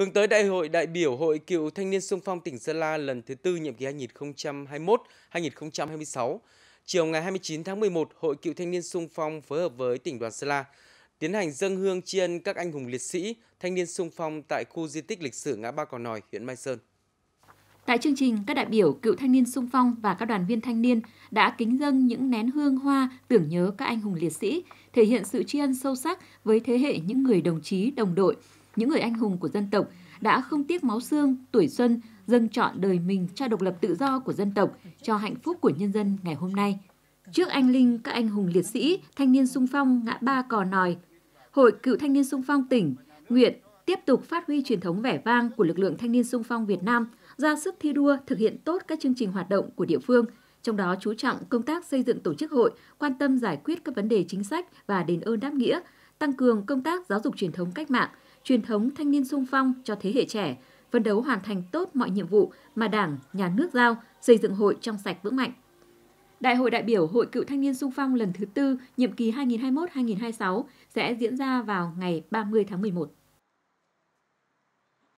Hướng tới Đại hội đại biểu Hội Cựu Thanh niên Sung phong tỉnh Sơn La lần thứ tư nhiệm kỳ 2021-2026, chiều ngày 29 tháng 11, Hội Cựu Thanh niên Sung phong phối hợp với tỉnh đoàn Sơn La tiến hành dân hương tri ân các anh hùng liệt sĩ, thanh niên sung phong tại khu di tích lịch sử ngã ba Cò Nòi, huyện Mai Sơn. Tại chương trình, các đại biểu cựu thanh niên sung phong và các đoàn viên thanh niên đã kính dâng những nén hương hoa tưởng nhớ các anh hùng liệt sĩ, thể hiện sự tri ân sâu sắc với thế hệ những người đồng chí, đồng đội, những người anh hùng của dân tộc đã không tiếc máu xương, tuổi xuân, dâng chọn đời mình cho độc lập tự do của dân tộc, cho hạnh phúc của nhân dân ngày hôm nay. Trước anh linh các anh hùng liệt sĩ, thanh niên sung phong ngã ba cò nòi, Hội Cựu Thanh niên sung phong tỉnh nguyện tiếp tục phát huy truyền thống vẻ vang của lực lượng thanh niên sung phong Việt Nam, ra sức thi đua thực hiện tốt các chương trình hoạt động của địa phương – trong đó chú trọng công tác xây dựng tổ chức hội, quan tâm giải quyết các vấn đề chính sách và đền ơn đáp nghĩa, tăng cường công tác giáo dục truyền thống cách mạng, truyền thống thanh niên sung phong cho thế hệ trẻ, phấn đấu hoàn thành tốt mọi nhiệm vụ mà Đảng, Nhà nước giao, xây dựng hội trong sạch vững mạnh. Đại hội đại biểu Hội Cựu Thanh niên Sung phong lần thứ tư, nhiệm kỳ 2021-2026 sẽ diễn ra vào ngày 30 tháng 11.